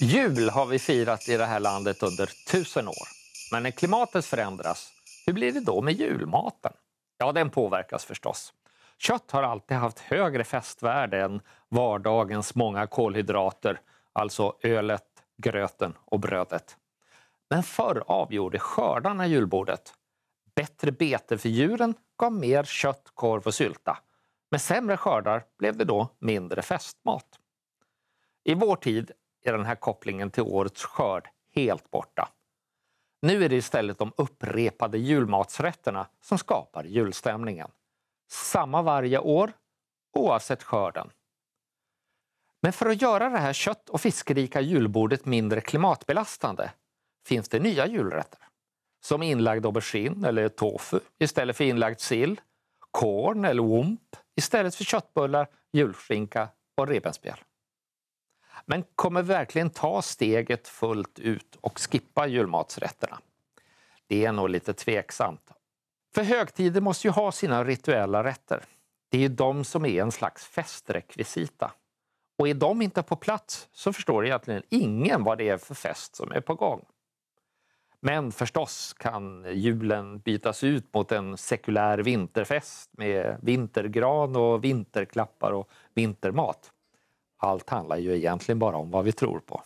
Jul har vi firat i det här landet under tusen år. Men när klimatet förändras, hur blir det då med julmaten? Ja, den påverkas förstås. Kött har alltid haft högre festvärde än vardagens många kolhydrater, alltså ölet, gröten och brödet. Men förr avgjorde skördarna julbordet. Bättre bete för djuren gav mer kött, korv och sylta. Med sämre skördar blev det då mindre festmat. I vår tid är den här kopplingen till årets skörd helt borta. Nu är det istället de upprepade julmatsrätterna som skapar julstämningen. Samma varje år, oavsett skörden. Men för att göra det här kött och fiskrika julbordet mindre klimatbelastande finns det nya julrätter. Som inlagd aubergine eller tofu istället för inlagd sill, korn eller wump istället för köttbullar, julskinka och revbensspjäll men kommer verkligen ta steget fullt ut och skippa julmatsrätterna? Det är nog lite tveksamt. För högtider måste ju ha sina rituella rätter. Det är ju de som är en slags festrekvisita. Och är de inte på plats så förstår egentligen ingen vad det är för fest som är på gång. Men förstås kan julen bytas ut mot en sekulär vinterfest med vintergran och vinterklappar och vintermat. Allt handlar ju egentligen bara om vad vi tror på.